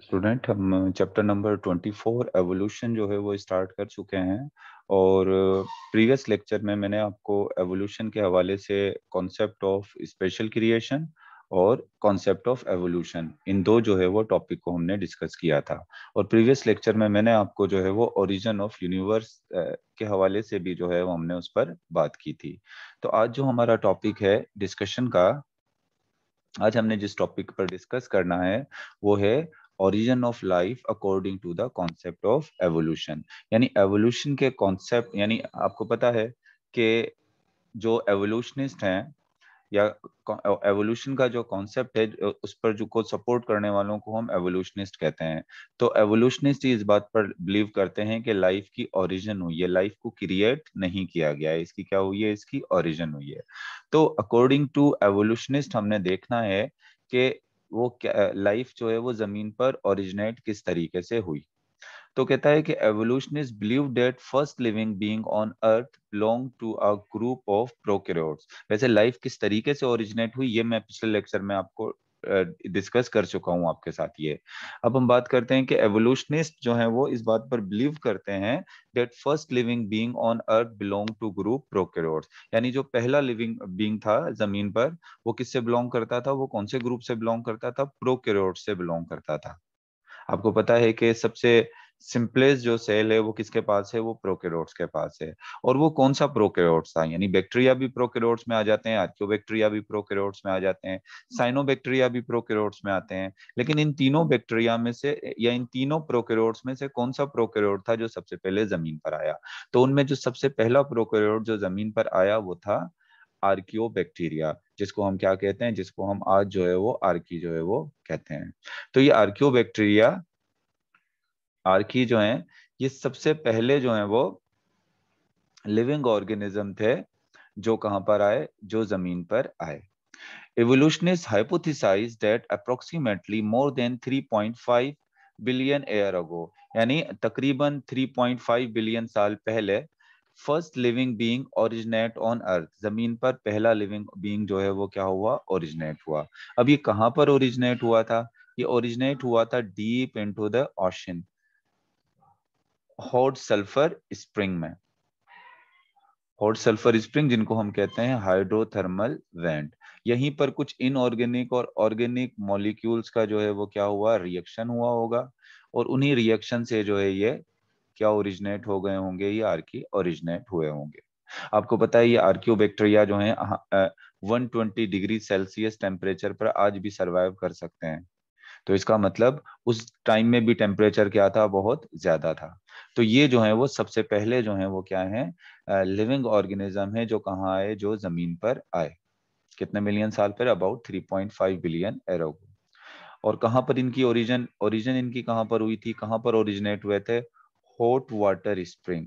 student हम chapter number 24 evolution जो है वो स्टार्ट कर चुके हैं और प्रीवियस लेक्चर में मैंने आपको एवोल्यूशन के हवाले से कॉन्सेप्ट ऑफ स्पेशल क्रिएशन और कॉन्सेप्ट ऑफ एवोल्यूशन इन दो जो है वो टॉपिक को हमने डिस्कस किया था और प्रीवियस लेक्चर में मैंने आपको जो है वो ओरिजिन ऑफ यूनिवर्स के हवाले से भी जो है वो हमने उस पर बात की थी तो आज जो हमारा टॉपिक है डिस्कशन का आज हमने जिस टॉपिक पर डिस्कस करना है वो है origin of life according to the concept of evolution यानी एवोल्यूशन के कॉन्सेप्ट यानी आपको पता है कि जो एवोल्यूशनिस्ट हैं या एवोल्यूशन का जो कॉन्सेप्ट है उस पर जो को सपोर्ट करने वालों को हम एवोल्यूशनिस्ट कहते हैं तो एवोल्यूशनिस्ट इस बात पर बिलीव करते हैं कि लाइफ की ओरिजिन हुई है लाइफ को क्रिएट नहीं किया गया है इसकी क्या हुई है इसकी ओरिजिन हुई है तो अकॉर्डिंग टू एवोल्यूशनिस्ट हमने देखना है कि वो क्या लाइफ जो है वो जमीन पर ओरिजिनेट किस तरीके से हुई तो कहता है कि evolution is believe that first living being on earth belong to a group of prokaryotes वैसे लाइफ किस तरीके से ओरिजिनेट हुई ये मैं पिछले लेक्चर में आपको डिस्कस कर चुका हूं आपके साथ ये अब हम बात करते हैं कि एवोल्यूशनिस्ट जो है वो इस बात पर बिलीव करते हैं that first living being on earth belong to group prokaryotes यानी जो पहला लिविंग बीइंग था जमीन पर वो किससे बिलोंग करता था वो कौन से ग्रुप से बिलोंग करता था प्रोकेरोट से बिलोंग करता था आपको पता है कि सबसे सिंपलेस्ट जो सेल है वो किसके पास है वो प्रोकेरोट्स के पास है और वो कौन सा प्रोकेरोट्स था यानी बैक्टीरिया भी प्रोकेरोट्स में आ जाते हैं बैक्टीरिया भी प्रोकेरोट्स में आ जाते हैं साइनोबैक्टीरिया भी प्रोकेरोट्स में आते हैं लेकिन इन तीनों बैक्टीरिया में से या इन तीनों प्रोकेरोट्स में से कौन सा प्रोकेरोट था जो सबसे पहले जमीन पर आया तो उनमें जो सबसे पहला प्रोकेरोट जो जमीन पर आया वो था आर्कियो बैक्टीरिया जिसको हम क्या कहते हैं जिसको हम आज जो है वो आर्की जो है वो कहते हैं तो ये आर्कियो बैक्टीरिया आर्की जो हैं ये सबसे पहले जो हैं वो लिविंग ऑर्गेनिज्म थे जो कहां पर आए जो जमीन पर आए evolutionists hypothesized that approximately more than 3.5 billion year ago यानी तकरीबन 3.5 बिलियन साल पहले first living being originate on earth जमीन पर पहला लिविंग बीइंग जो है वो क्या हुआ ओरिजिनेट हुआ अब ये कहां पर ओरिजिनेट हुआ था ये ओरिजिनेट हुआ था deep into the ocean hot sulphur spring में हॉट सल्फर स्प्रिंग जिनको हम कहते हैं हाइड्रोथर्मल वेंट यहीं पर कुछ इनऑर्गेनिक और ऑर्गेनिक मॉलिक्यूल्स का जो है वो क्या हुआ रिएक्शन हुआ होगा और उन्हीं रिएक्शन से जो है ये क्या ओरिजिनेट हो गए होंगे ये आर्की ओरिजिनेट हुए होंगे आपको पता है ये बैक्टेरिया जो है one twenty degree Celsius temperature पर आज भी सर्वाइव कर सकते हैं तो इसका मतलब उस टाइम में भी टेम्परेचर क्या था बहुत ज्यादा था तो ये जो है वो सबसे पहले जो है वो क्या है लिविंग ऑर्गेनिज्म है जो कहाँ आए जो जमीन पर आए कितने मिलियन साल पर अबाउट 3.5 बिलियन एरोगो और कहाँ पर इनकी ओरिजिन ओरिजिन इनकी कहाँ पर हुई थी कहाँ पर ओरिजिनेट हुए थे हॉट वाटर स्प्रिंग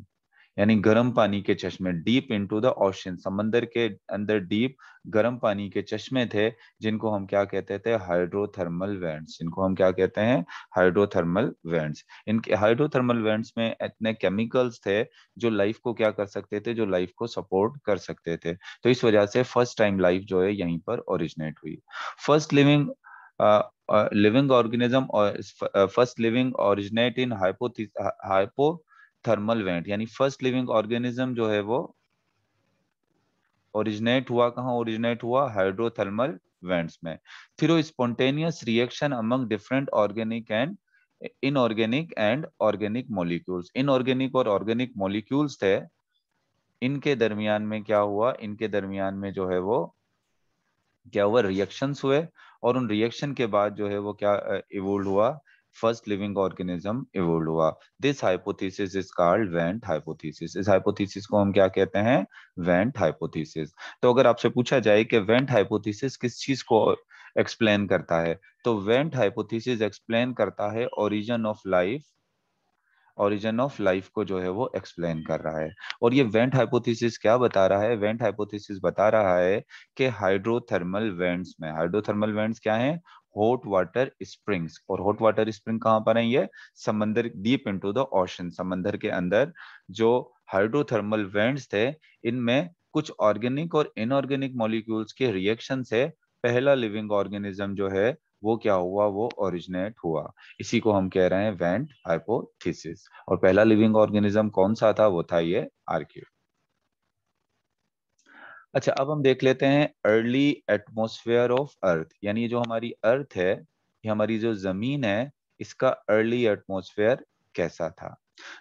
यानी गर्म पानी के चश्मे डीप इनटू द ओशन समंदर के अंदर डीप गर्म पानी के चश्मे थे जिनको हम क्या कहते थे हाइड्रोथर्मल वेंट्स जिनको हम क्या कहते हैं हाइड्रोथर्मल वेंट्स इनके हाइड्रोथर्मल वेंट्स में इतने केमिकल्स थे जो लाइफ को क्या कर सकते थे जो लाइफ को सपोर्ट कर सकते थे तो इस वजह से फर्स्ट टाइम लाइफ जो है यहीं पर ओरिजिनेट हुई फर्स्ट लिविंग लिविंग ऑर्गेनिज्म और फर्स्ट लिविंग ओरिजिनेट इन हाइपोथी हाइपो थर्मल वेंट यानी फर्स्ट लिविंग ऑर्गेनिज्म जो है वो ओरिजिनेट हुआ कहाँ ओरिजिनेट हुआ हाइड्रोथर्मल वेंट्स में through spontaneous reaction among different organic and inorganic and organic molecules inorganic और ऑर्गेनिक मॉलिक्यूल्स थे इनके दरमियान में क्या हुआ इनके दरमियान में जो है वो क्या हुआ रिएक्शंस हुए और उन रिएक्शन के बाद जो है वो क्या इवोल्व हुआ first living organism evolved हुआ this hypothesis is called Wendt hypothesis इस hypothesis को हम क्या कहते हैं Wendt hypothesis तो अगर आपसे पूछा जाए कि Wendt hypothesis किस चीज को एक्सप्लेन करता है तो Wendt hypothesis एक्सप्लेन करता है origin of life origin of life को जो है वो एक्सप्लेन कर रहा है और ये वेंट हाइपोथेसिस क्या बता रहा है वेंट हाइपोथेसिस बता रहा है कि हाइड्रोथर्मल वेंट्स में हाइड्रोथर्मल वेंट्स क्या हैं हॉट वाटर स्प्रिंग्स और हॉट वाटर स्प्रिंग कहाँ पर है ये समंदर डीप इनटू द ओशन समंदर के अंदर जो हाइड्रोथर्मल वेंट्स थे इनमें कुछ ऑर्गेनिक और इनऑर्गेनिक मॉलिक्यूल्स के रिएक्शन से पहला लिविंग ऑर्गेनिज्म जो है वो क्या हुआ वो ओरिजिनेट हुआ इसी को हम कह रहे हैं वेंट हाइपोथेसिस और पहला लिविंग ऑर्गेनिज्म कौन सा था वो था ये आर्क्यू अच्छा अब हम देख लेते हैं अर्ली एटमोसफेयर ऑफ अर्थ यानी जो हमारी अर्थ है ये हमारी जो जमीन है इसका अर्ली एटमोसफेयर कैसा था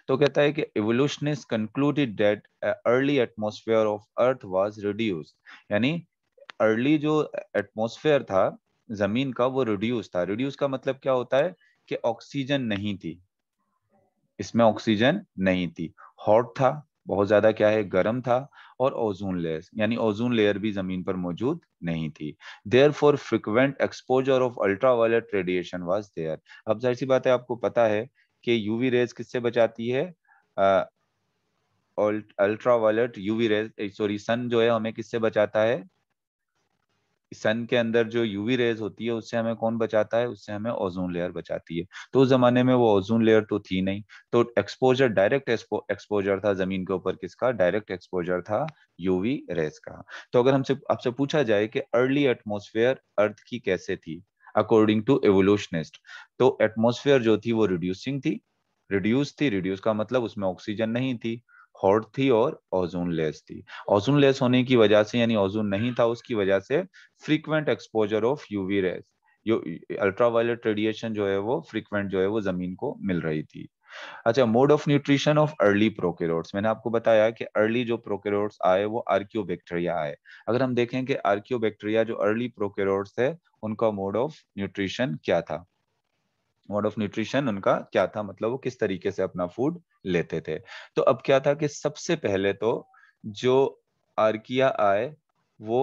तो कहता है कि evolutionist concluded that early atmosphere of earth was reduced यानी अर्ली जो एटमोसफेयर था जमीन का वो रिड्यूस था रिड्यूस का मतलब क्या होता है कि ऑक्सीजन नहीं थी इसमें ऑक्सीजन नहीं थी हॉट था बहुत ज्यादा क्या है गर्म था और ओजोन लेयर यानी ओजोन लेयर भी जमीन पर मौजूद नहीं थी therefore frequent exposure of ultraviolet radiation was there अब जाहिर सी बात है आपको पता है कि यूवी रेज किससे बचाती है ultraviolet UV rays sorry sun जो है हमें किससे बचाता है सन के अंदर जो यूवी रेज होती है उससे हमें कौन बचाता है उससे हमें ओजोन लेयर बचाती है तो उस जमाने में वो ओजोन लेयर तो थी नहीं तो एक्सपोजर डायरेक्ट एक्सपोजर था जमीन के ऊपर किसका डायरेक्ट एक्सपोजर था यूवी रेज का तो अगर हमसे आपसे पूछा जाए कि अर्ली एटमोस्फेयर अर्थ की कैसे थी अकॉर्डिंग टू एवोल्यूशनिस्ट तो एटमोस्फेयर जो थी वो रिड्यूसिंग थी रिड्यूस थी रिड्यूस का मतलब उसमें ऑक्सीजन नहीं थी हॉट थी और ओजोन लेस थी ओजोन लेस होने की वजह से यानी ओजोन नहीं था उसकी वजह से frequent exposure of UV rays जो अल्ट्रावायलेट रेडिएशन जो है वो फ्रीक्वेंट जो है वो जमीन को मिल रही थी अच्छा mode of nutrition of early prokaryotes मैंने आपको बताया कि अर्ली जो प्रोकेरोट्स आए वो बैक्टेरिया आए अगर हम देखें कि बैक्टेरिया जो अर्ली प्रोकेरोट्स है उनका मोड ऑफ न्यूट्रिशन क्या था मोड ऑफ न्यूट्रिशन उनका क्या था मतलब वो किस तरीके से अपना फूड लेते थे तो अब क्या था कि सबसे पहले तो जो आर्किया आए वो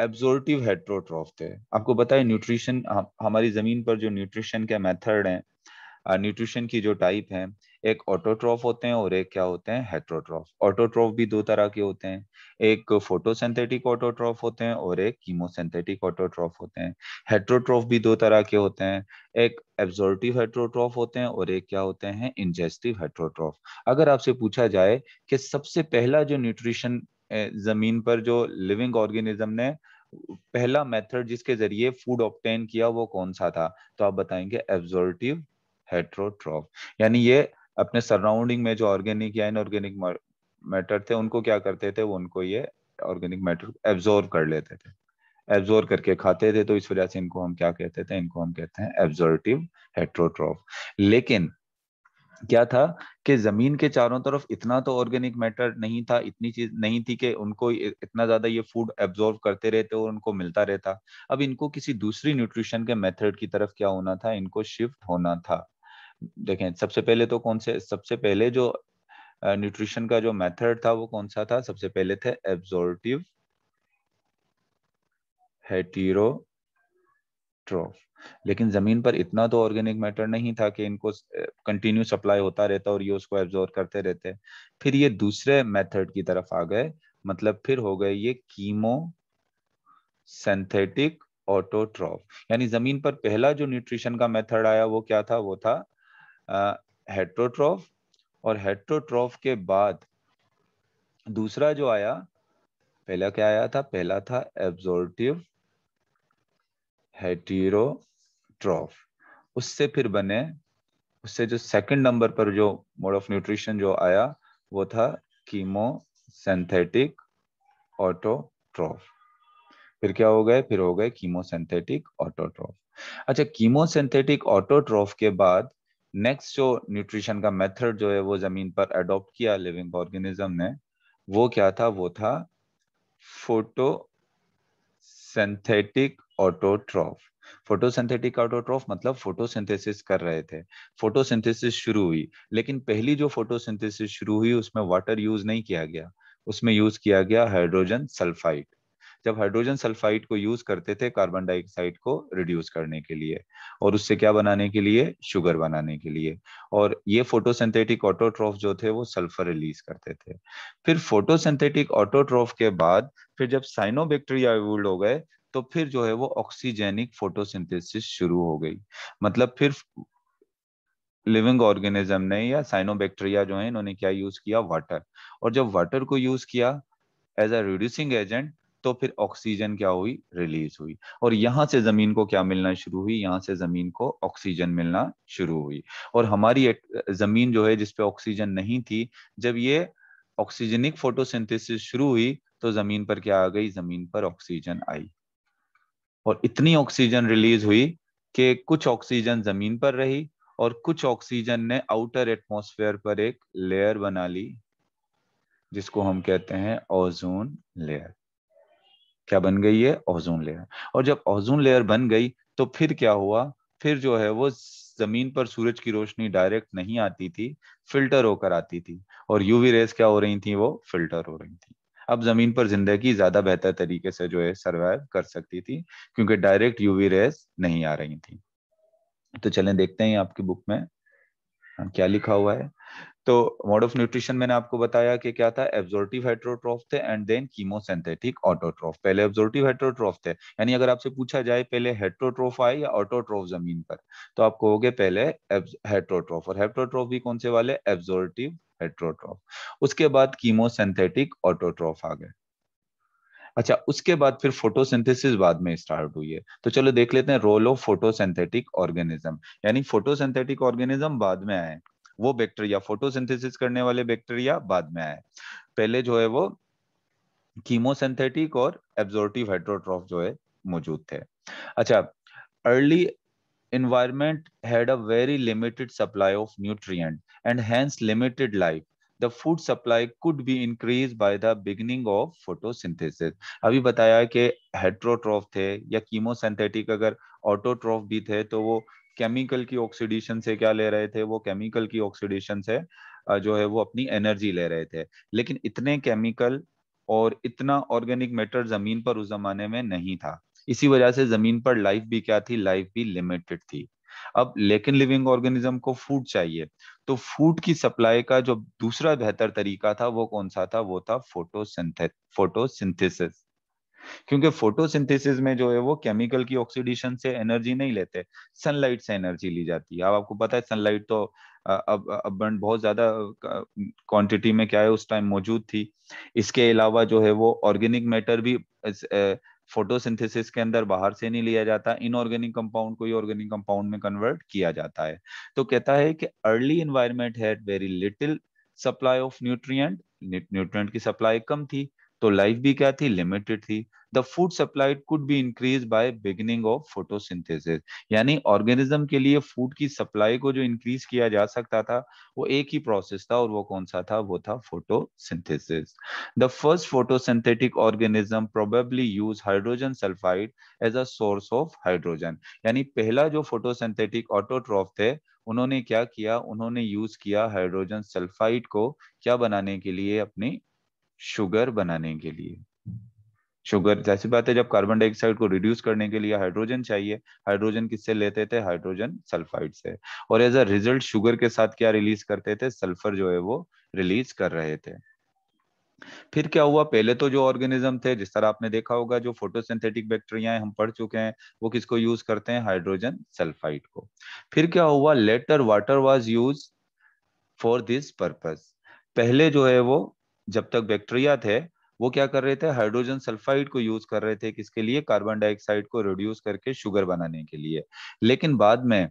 एब्जोर्टिव हेट्रोट्रॉफ थे आपको बताए न्यूट्रिशन हमारी जमीन पर जो न्यूट्रिशन के मेथड हैं न्यूट्रिशन की जो टाइप हैं एक ऑटोट्रॉफ होते हैं और एक क्या होते हैं हेट्रोट्रॉफ ऑटोट्रॉफ भी दो तरह के होते हैं एक फोटोसिंथेटिक ऑटोट्रॉफ होते हैं और एक कीमोसिंथेटिक ऑटोट्रॉफ होते हैं हेट्रोट्रॉफ भी दो तरह के होते हैं एक एब्जॉर्टिव हेट्रोट्रॉफ होते हैं और एक क्या होते हैं इंजेस्टिव हेट्रोट्रॉफ अगर आपसे पूछा जाए कि सबसे पहला जो न्यूट्रिशन जमीन पर जो लिविंग ऑर्गेनिज्म ने पहला मेथड जिसके जरिए फूड ऑप्टेन किया वो कौन सा था तो आप बताएंगे एब्जॉर्टिव हेट्रोट्रॉफ यानी ये अपने सराउंडिंग में जो ऑर्गेनिक या इनऑर्गेनिक मैटर थे उनको क्या करते थे वो उनको ये ऑर्गेनिक मैटर एब्जॉर्व कर लेते थे एब्जॉर्व करके खाते थे तो इस वजह से इनको हम क्या कहते थे इनको हम कहते हैं एब्जॉर्टिव हेट्रोट्रॉफ लेकिन क्या था कि जमीन के चारों तरफ इतना तो ऑर्गेनिक मैटर नहीं था इतनी चीज नहीं थी कि उनको इतना ज्यादा ये फूड एब्जॉर्व करते रहते और उनको मिलता रहता अब इनको किसी दूसरी न्यूट्रिशन के मेथड की तरफ क्या होना था इनको शिफ्ट होना था देखें सबसे पहले तो कौन से सबसे पहले जो न्यूट्रिशन का जो मेथड था वो कौन सा था सबसे पहले थे एब्जोर्टिव हेटीरोट्रोफ लेकिन जमीन पर इतना तो ऑर्गेनिक मैटर नहीं था कि इनको कंटिन्यू सप्लाई होता रहता और ये उसको एब्जॉर्व करते रहते फिर ये दूसरे मेथड की तरफ आ गए मतलब फिर हो गए ये कीमो सिंथेटिक ऑटोट्रॉफ यानी जमीन पर पहला जो न्यूट्रिशन का मेथड आया वो क्या था वो था हेट्रोट्रॉफ और हेट्रोट्रॉफ के बाद दूसरा जो आया पहला क्या आया था पहला था एब्जोर्टिव हेटीरोट्रॉफ उससे फिर बने उससे जो सेकंड नंबर पर जो मोड ऑफ न्यूट्रिशन जो आया वो था कीमो सिंथेटिक ऑटोट्रॉफ फिर क्या हो गए फिर हो गए कीमोसेंथेटिक ऑटोट्रॉफ अच्छा कीमोसेंथेटिक ऑटोट्रॉफ के बाद नेक्स्ट जो न्यूट्रिशन का मेथड जो है वो जमीन पर अडोप्ट किया लिविंग ऑर्गेनिज्म ने वो क्या था वो था फोटोसिंथेटिक ऑटोट्रॉफ फोटोसिंथेटिक ऑटोट्रॉफ मतलब फोटोसिंथेसिस कर रहे थे फोटोसिंथेसिस शुरू हुई लेकिन पहली जो फोटोसिंथेसिस शुरू हुई उसमें वाटर यूज नहीं किया गया उसमें यूज किया गया हाइड्रोजन सल्फाइड जब हाइड्रोजन सल्फाइड को यूज करते थे कार्बन डाइऑक्साइड को रिड्यूस करने के लिए और उससे क्या बनाने के लिए शुगर बनाने के लिए और ये फोटोसिंथेटिक ऑटोट्रॉफ जो थे वो सल्फर रिलीज करते थे फिर फोटोसिंथेटिक ऑटोट्रॉफ के बाद फिर जब साइनोबैक्टीरिया एवोल्ड हो गए तो फिर जो है वो ऑक्सीजेनिक फोटोसिंथेसिस शुरू हो गई मतलब फिर लिविंग ऑर्गेनिज्म ने या साइनोबैक्टीरिया जो है इन्होंने क्या यूज किया वाटर और जब वाटर को यूज किया एज अ रिड्यूसिंग एजेंट तो फिर ऑक्सीजन क्या हुई रिलीज हुई और यहां से जमीन को क्या मिलना शुरू हुई यहां से जमीन को ऑक्सीजन मिलना शुरू हुई और हमारी जमीन जो है जिसपे ऑक्सीजन नहीं थी जब ये ऑक्सीजनिक फोटोसिंथेसिस शुरू हुई तो जमीन पर क्या आ गई जमीन पर ऑक्सीजन आई और इतनी ऑक्सीजन रिलीज हुई कि कुछ ऑक्सीजन जमीन पर रही और कुछ ऑक्सीजन ने आउटर एटमोसफेयर पर एक लेयर बना ली जिसको हम कहते हैं ओजोन लेयर क्या बन गई है ओजोन लेयर और जब ओजोन लेयर बन गई तो फिर क्या हुआ फिर जो है वो जमीन पर सूरज की रोशनी डायरेक्ट नहीं आती थी फिल्टर होकर आती थी और यूवी रेस क्या हो रही थी वो फिल्टर हो रही थी अब जमीन पर जिंदगी ज्यादा बेहतर तरीके से जो है सर्वाइव कर सकती थी क्योंकि डायरेक्ट यूवी रेस नहीं आ रही थी तो चलें देखते हैं आपकी बुक में हाँ, क्या लिखा हुआ है तो मोड ऑफ न्यूट्रिशन मैंने आपको बताया कि क्या था एब्जोर्टिव हाइड्रोट्रॉफ थे एंड देन कीमोसेंथेटिक ऑटोट्रॉफ पहले एब्जोर्टिव हाइड्रोट्रॉफ थे यानी अगर आपसे पूछा जाए पहले हेट्रोट्रॉफ आए या ऑटोट्रॉफ जमीन पर तो आप कहोगे पहले हेट्रोट्रॉफ और हेट्रोट्रॉफ भी कौन से वाले एब्जोर्टिव हेट्रोट्रॉफ उसके बाद कीमोसेंथेटिक ऑटोट्रॉफ आ गए अच्छा उसके बाद फिर फोटोसिंथेसिस बाद में स्टार्ट हुई है तो चलो देख लेते हैं रोल ऑफ फोटोसिंथेटिक ऑर्गेनिज्म यानी फोटोसिंथेटिक ऑर्गेनिज्म बाद में आए वो बैक्टीरिया फोटोसिंथेसिस करने वाले बैक्टीरिया बाद में आए पहले जो है वो कीमोसिंथेटिक और एब्जोर्टिव हाइड्रोट्रॉफ जो है मौजूद थे अच्छा early environment had a very limited supply of nutrient and hence limited life the food supply could be increase by the beginning of photosynthesis अभी बताया कि हेट्रोट्रॉफ थे या कीमोसिंथेटिक अगर ऑटोट्रॉफ भी थे तो वो केमिकल की ऑक्सीडेशन से क्या ले रहे थे वो केमिकल की ऑक्सीडेशन से जो है वो अपनी एनर्जी ले रहे थे लेकिन इतने केमिकल और इतना ऑर्गेनिक मैटर जमीन पर उस जमाने में नहीं था इसी वजह से जमीन पर लाइफ भी क्या थी लाइफ भी लिमिटेड थी अब लेकिन लिविंग ऑर्गेनिज्म को फूड चाहिए तो फूड की सप्लाई का जो दूसरा बेहतर तरीका था वो कौन सा था वो था फोटोसिंथेसिस क्योंकि फोटोसिंथेसिस में जो है वो केमिकल की ऑक्सीडेशन से एनर्जी नहीं लेते सनलाइट से एनर्जी ली जाती है अब आपको पता है सनलाइट तो अब अब बहुत ज्यादा क्वांटिटी में क्या है उस टाइम मौजूद थी इसके अलावा जो है वो ऑर्गेनिक मैटर भी फोटोसिंथेसिस के अंदर बाहर से नहीं लिया जाता इनऑर्गेनिक कंपाउंड को ही ऑर्गेनिक कंपाउंड में कन्वर्ट किया जाता है तो कहता है कि early environment had very little supply of nutrient nutrient की सप्लाई कम थी तो लाइफ भी क्या थी लिमिटेड थी the food supplied could be increased by beginning of photosynthesis यानी ऑर्गेनिज्म के लिए फूड की सप्लाई को जो इंक्रीज किया जा सकता था वो एक ही प्रोसेस था और वो कौन सा था वो था photosynthesis the first photosynthetic organism probably use hydrogen sulphide as a source of hydrogen यानी पहला जो फोटोसिंथेटिक ऑटोट्रॉफ थे उन्होंने क्या किया उन्होंने यूज किया हाइड्रोजन सल्फाइड को क्या बनाने के लिए अपनी शुगर बनाने के लिए शुगर जैसी बात है जब कार्बन डाइऑक्साइड को रिड्यूस करने के लिए हाइड्रोजन चाहिए हाइड्रोजन किससे लेते थे हाइड्रोजन सल्फाइड से और एज अ रिजल्ट शुगर के साथ क्या रिलीज करते थे सल्फर जो है वो रिलीज कर रहे थे फिर क्या हुआ पहले तो जो ऑर्गेनिज्म थे जिस तरह आपने देखा होगा जो फोटोसिंथेटिक बैक्टीरिया हम पढ़ चुके हैं वो किसको यूज करते हैं हाइड्रोजन सल्फाइड को फिर क्या हुआ later water was use for this purpose पहले जो है वो जब तक बैक्टीरिया थे वो क्या कर रहे थे हाइड्रोजन सल्फाइड को यूज कर रहे थे किसके लिए कार्बन डाइऑक्साइड को रिड्यूस करके शुगर बनाने के लिए लेकिन बाद में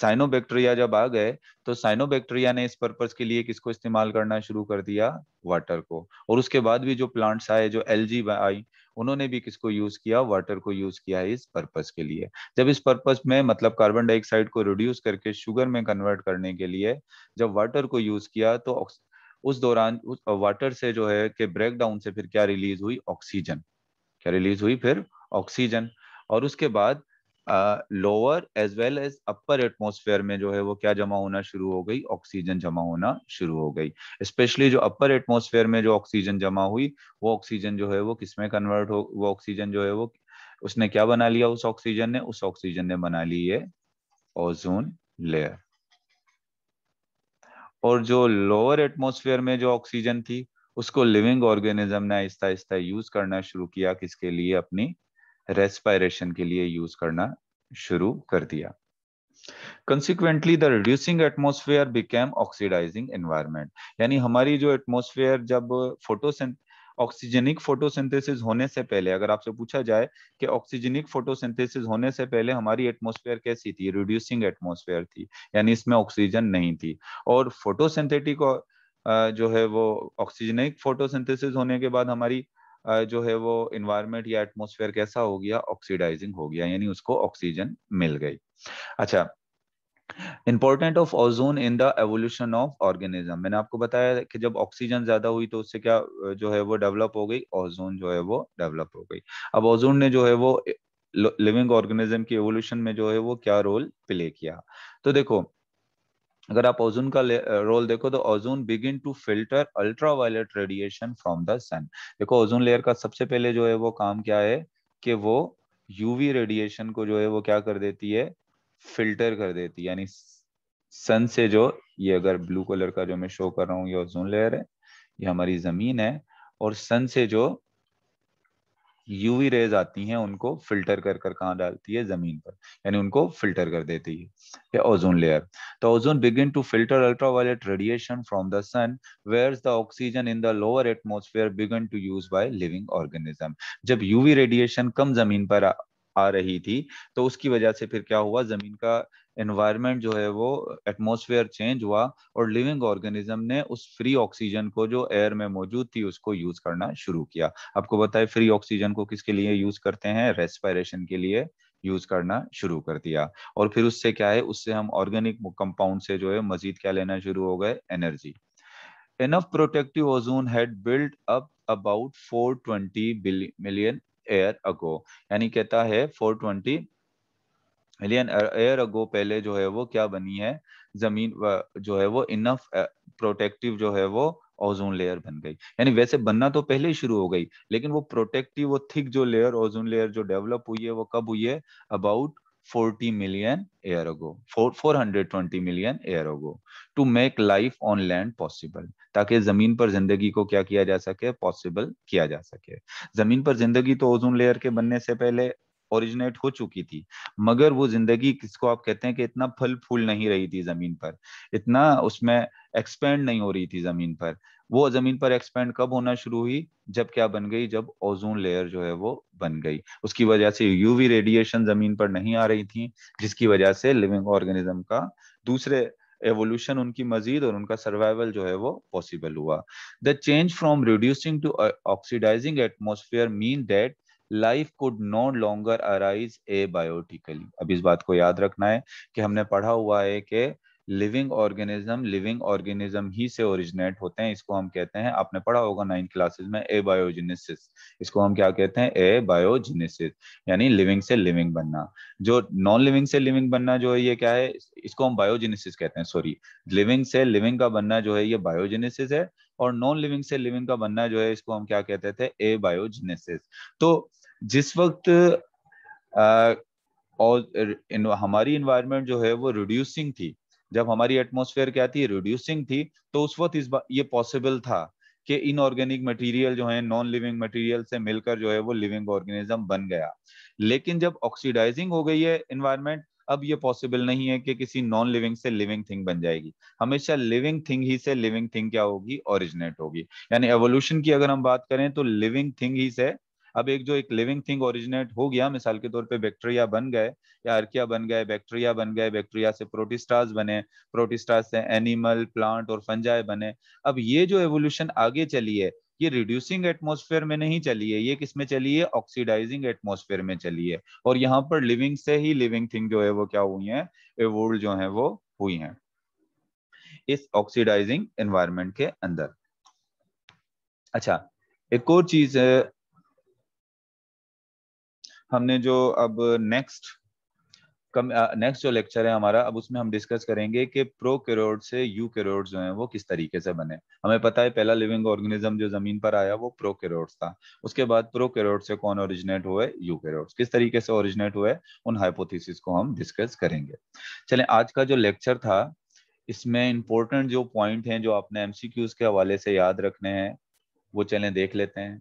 साइनोबैक्टीरिया जब आ गए तो साइनोबैक्टीरिया ने इस पर्पज के लिए किसको इस्तेमाल करना शुरू कर दिया वाटर को और उसके बाद भी जो प्लांट्स आए जो एलजी आई उन्होंने भी किसको यूज किया वाटर को यूज किया है इस पर्पज के लिए जब इस पर्पज में मतलब कार्बन डाइऑक्साइड को रिड्यूस करके शुगर में कन्वर्ट करने के लिए जब वाटर को यूज किया तो उस दौरान उस वाटर से जो है कि ब्रेक डाउन से फिर क्या रिलीज हुई ऑक्सीजन क्या रिलीज हुई फिर ऑक्सीजन और उसके बाद lower as well as upper atmosphere में जो है वो क्या जमा होना शुरू हो गई ऑक्सीजन जमा होना शुरू हो गई स्पेशली जो अपर एटमोसफेयर में जो ऑक्सीजन जमा हुई वो ऑक्सीजन जो है वो किसमें कन्वर्ट हो वो ऑक्सीजन जो है वो उसने क्या बना लिया उस ऑक्सीजन ने उस ऑक्सीजन ने बना ली है ओजोन लेयर और जो लोअर एटमोसफेयर में जो ऑक्सीजन थी उसको लिविंग ऑर्गेनिज्म ने आहिस्ता आहिस्ता यूज करना शुरू किया किसके लिए अपनी रेस्पायरेशन के लिए यूज करना शुरू कर दिया consequently the reducing atmosphere became oxidising environment यानी हमारी जो एटमोसफेयर जब फोटोसेंट ऑक्सीजनिक फोटोसिंथेसिस होने से पहले अगर आपसे पूछा जाए कि ऑक्सीजनिक फोटोसिंथेसिस होने से पहले हमारी एटमॉस्फेयर कैसी थी रिड्यूसिंग एटमॉस्फेयर थी यानी इसमें ऑक्सीजन नहीं थी और फोटोसिंथेटिक जो है वो ऑक्सीजनिक फोटोसिंथेसिस होने के बाद हमारी जो है वो इन्वायरमेंट या एटमोसफेयर कैसा हो गया ऑक्सीडाइजिंग हो गया यानी उसको ऑक्सीजन मिल गई अच्छा important of ozone in the evolution of organism मैंने आपको बताया कि जब ऑक्सीजन ज्यादा हुई तो उससे क्या जो है वो डेवलप हो गई ओजोन जो है वो डेवलप हो गई अब ओजोन ने जो है वो लिविंग ऑर्गेनिज्म की एवोल्यूशन में जो है वो क्या रोल प्ले किया तो देखो अगर आप ओजोन का रोल देखो तो ozone begin to filter ultra radiation from the sun देखो ओजोन लेयर का सबसे पहले जो है वो काम क्या है कि वो यूवी रेडिएशन को जो है वो क्या कर देती है फिल्टर कर देती है यानी सन से जो ये अगर ब्लू कलर का जो मैं शो कर रहा हूँ ये ओजोन लेयर है ये हमारी जमीन है और सन से जो यूवी रेज आती हैं उनको फिल्टर कर कर कहाँ डालती है जमीन पर यानी उनको फिल्टर कर देती है ये ओजोन लेयर तो ozone begin to filter ultraviolet radiation from the sun where the oxygen in the lower atmosphere began to use by living organism जब यूवी रेडिएशन कम जमीन पर आ रही थी तो उसकी वजह से फिर क्या हुआ जमीन का एनवायरनमेंट जो है वो एटमॉस्फेयर चेंज हुआ और लिविंग ऑर्गेनिज्म ने उस फ्री ऑक्सीजन को जो एयर में मौजूद थी उसको यूज करना शुरू किया आपको बताए फ्री ऑक्सीजन को किसके लिए यूज करते हैं रेस्पायरेशन के लिए यूज करना शुरू कर दिया और फिर उससे क्या है उससे हम ऑर्गेनिक कंपाउंड से जो है मजीद क्या लेना शुरू हो गए energy enough protective ozone had built up about 420 billion, million year ago यानी कहता है 420 मिलियन एयर अगो पहले जो है वो क्या बनी है जमीन जो है वो इनफ प्रोटेक्टिव जो है वो ओजोन लेयर बन गई यानी वैसे बनना तो पहले ही शुरू हो गई लेकिन वो प्रोटेक्टिव वो थिक जो लेयर ओजोन लेयर जो डेवलप हुई है वो कब हुई है about 40 million year ago 4 420 million year ago to make life on land possible ताकि जमीन पर जिंदगी को क्या किया जा सके पॉसिबल किया जा सके जमीन पर जिंदगी तो ओजोन लेयर के बनने से पहले ओरिजिनेट हो चुकी थी मगर वो जिंदगी किसको आप कहते हैं कि इतना फल फूल नहीं रही थी जमीन पर इतना उसमें एक्सपेंड नहीं हो रही थी जमीन पर वो जमीन पर एक्सपेंड कब होना शुरू हुई जब क्या बन गई जब ओजोन लेयर जो है वो बन गई उसकी वजह से यूवी रेडिएशन जमीन पर नहीं आ रही थी जिसकी वजह से लिविंग ऑर्गेनिज्म का दूसरे एवोल्यूशन उनकी मजीद और उनका सर्वाइवल जो है वो पॉसिबल हुआ the change from reducing to oxidising atmosphere mean that life could no longer arise abiotically अब इस बात को याद रखना है कि हमने पढ़ा हुआ है कि लिविंग ऑर्गेनिज्म लिविंग ऑर्गेनिज्म ही से ओरिजिनेट होते हैं इसको हम कहते हैं आपने पढ़ा होगा नाइन क्लासेस में ए बायोजिनेसिस इसको हम क्या कहते हैं ए बायोजिनेसिस यानी लिविंग से लिविंग बनना जो नॉन लिविंग से लिविंग बनना जो है ये क्या है इसको हम बायोजिनेसिस कहते हैं सॉरी लिविंग से लिविंग का बनना जो है ये बायोजिनेसिस है और नॉन लिविंग से लिविंग का बनना जो है इसको हम क्या कहते थे ए बायोजिनेसिस तो जिस वक्त आ, और हमारी इन्वायरमेंट जो है वो रिड्यूसिंग थी जब हमारी एटमोस्फेयर क्या थी रिड्यूसिंग थी तो उस वक्त इस बार ये पॉसिबल था कि इनऑर्गेनिक मटेरियल जो है नॉन लिविंग मटेरियल से मिलकर जो है वो लिविंग ऑर्गेनिज्म बन गया लेकिन जब ऑक्सीडाइजिंग हो गई है इन्वायरमेंट अब ये पॉसिबल नहीं है कि किसी नॉन लिविंग से लिविंग थिंग बन जाएगी हमेशा लिविंग थिंग ही से लिविंग थिंग क्या होगी ओरिजिनेट होगी यानी एवोल्यूशन की अगर हम बात करें तो लिविंग थिंग ही से अब एक जो एक लिविंग थिंग ओरिजिनेट हो गया मिसाल के तौर पे बैक्टीरिया बन गए या अर्किया बन गए बैक्टीरिया बन गए बैक्टीरिया से प्रोटिस्टाज बने प्रोटिस्टाज से एनिमल प्लांट और फंजाए बने अब ये जो एवोल्यूशन आगे चली है ये रिड्यूसिंग एटमोसफेयर में नहीं चली है ये किसमें चली है ऑक्सीडाइजिंग एटमोसफेयर में चली है और यहाँ पर लिविंग से ही लिविंग थिंग जो है वो क्या हुई है एवोल्ड जो है वो हुई है इस ऑक्सीडाइजिंग एनवायरमेंट के अंदर अच्छा एक और चीज हमने जो अब नेक्स्ट कम नेक्स्ट जो लेक्चर है हमारा अब उसमें हम डिस्कस करेंगे कि प्रो कैरोड से यू कैरोड जो है वो किस तरीके से बने हमें पता है पहला लिविंग ऑर्गेनिज्म जो जमीन पर आया वो प्रो कैरोड्स था उसके बाद प्रो कैरोड से कौन ओरिजिनेट हुए यू कैरोड्स किस तरीके से ओरिजिनेट हुए उन हाइपोथेसिस को हम डिस्कस करेंगे चले आज का जो लेक्चर था इसमें इंपॉर्टेंट जो पॉइंट है जो आपने एम के हवाले से याद रखने हैं वो चले देख लेते हैं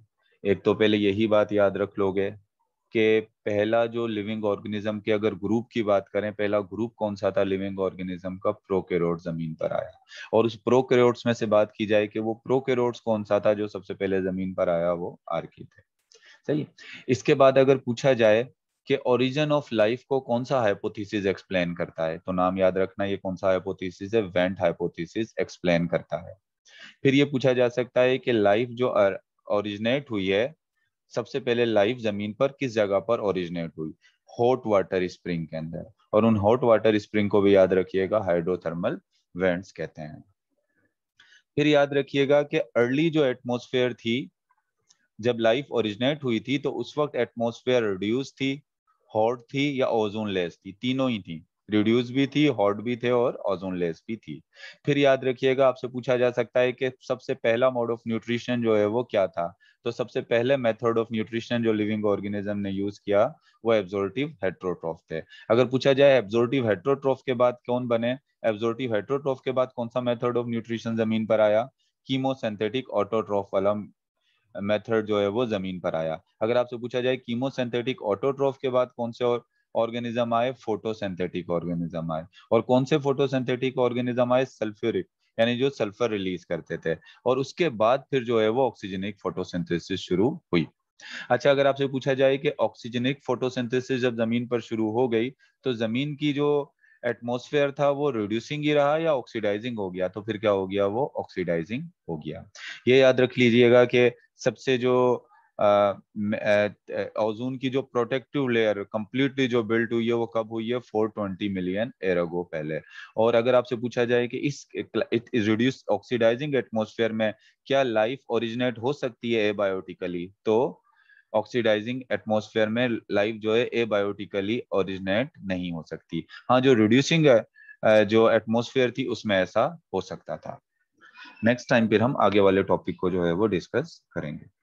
एक तो पहले यही बात याद रख लोगे कि पहला जो लिविंग ऑर्गेनिज्म के अगर ग्रुप की बात करें पहला ग्रुप कौन सा था लिविंग ऑर्गेनिज्म का प्रोकेरोट जमीन पर आया और उस प्रोकेरोट्स में से बात की जाए कि वो प्रोकेरोट्स कौन सा था जो सबसे पहले जमीन पर आया वो आर्की थे सही इसके बाद अगर पूछा जाए कि ओरिजिन ऑफ लाइफ को कौन सा हाइपोथीसिस एक्सप्लेन करता है तो नाम याद रखना ये कौन सा हाइपोथीसिस है वेंट हाइपोथीसिस एक्सप्लेन करता है फिर ये पूछा जा सकता है कि लाइफ जो ओरिजिनेट हुई है सबसे पहले लाइफ जमीन पर किस जगह पर ओरिजिनेट हुई हॉट वाटर स्प्रिंग के अंदर और उन हॉट वाटर स्प्रिंग को भी याद रखिएगा हाइड्रोथर्मल वेंट्स कहते हैं फिर याद रखिएगा कि अर्ली जो एटमोसफेयर थी जब लाइफ ओरिजिनेट हुई थी तो उस वक्त एटमोसफेयर रिड्यूस थी हॉट थी या ओजोन लेस थी तीनों ही थी रिड्यूस भी थी हॉट भी थे और ओजोन लेस भी थी फिर याद रखिएगा आपसे पूछा जा सकता है कि सबसे पहला मोड ऑफ न्यूट्रिशन जो है वो क्या था तो सबसे पहले मेथड ऑफ न्यूट्रिशन जो लिविंग ऑर्गेनिज्म ने यूज किया वो एब्जोर्टिव हेट्रोट्रॉफ थे अगर पूछा जाए एब्जोर्टिव हेट्रोट्रॉफ के बाद कौन बने एब्जोर्टिव हेट्रोट्रॉफ के बाद कौन सा मेथड ऑफ न्यूट्रिशन जमीन पर आया कीमोसेंथेटिक ऑटोट्रॉफ वाला मेथड जो है वो जमीन पर आया अगर आपसे पूछा जाए कीमोसेंथेटिक ऑटोट्रॉफ के बाद कौन से और ऑर्गेनिज्म आए फोटोसिंथेटिक ऑर्गेनिज्म आए और कौन से फोटोसिंथेटिक ऑर्गेनिज्म आए सल्फ्यूरिक यानी जो सल्फर रिलीज करते थे और उसके बाद फिर जो है वो ऑक्सीजनिक फोटोसिंथेसिस शुरू हुई अच्छा अगर आपसे पूछा जाए कि ऑक्सीजनिक फोटोसिंथेसिस जब जमीन पर शुरू हो गई तो जमीन की जो एटमोसफेयर था वो रिड्यूसिंग ही रहा या ऑक्सीडाइजिंग हो गया तो फिर क्या हो गया वो ऑक्सीडाइजिंग हो गया ये याद रख लीजिएगा कि सबसे जो ओजोन की जो प्रोटेक्टिव लेयर कंप्लीटली जो बिल्ट हुई है वो कब हुई है 420 मिलियन एरागो पहले और अगर आपसे पूछा जाए कि इस रिड्यूस ऑक्सीडाइजिंग एटमोसफेयर में क्या लाइफ ओरिजिनेट हो सकती है एबायोटिकली तो ऑक्सीडाइजिंग एटमोसफेयर में लाइफ जो है एबायोटिकली ओरिजिनेट नहीं हो सकती हाँ जो रिड्यूसिंग जो एटमोसफेयर थी उसमें ऐसा हो सकता था नेक्स्ट टाइम फिर हम आगे वाले टॉपिक को जो है वो डिस्कस करेंगे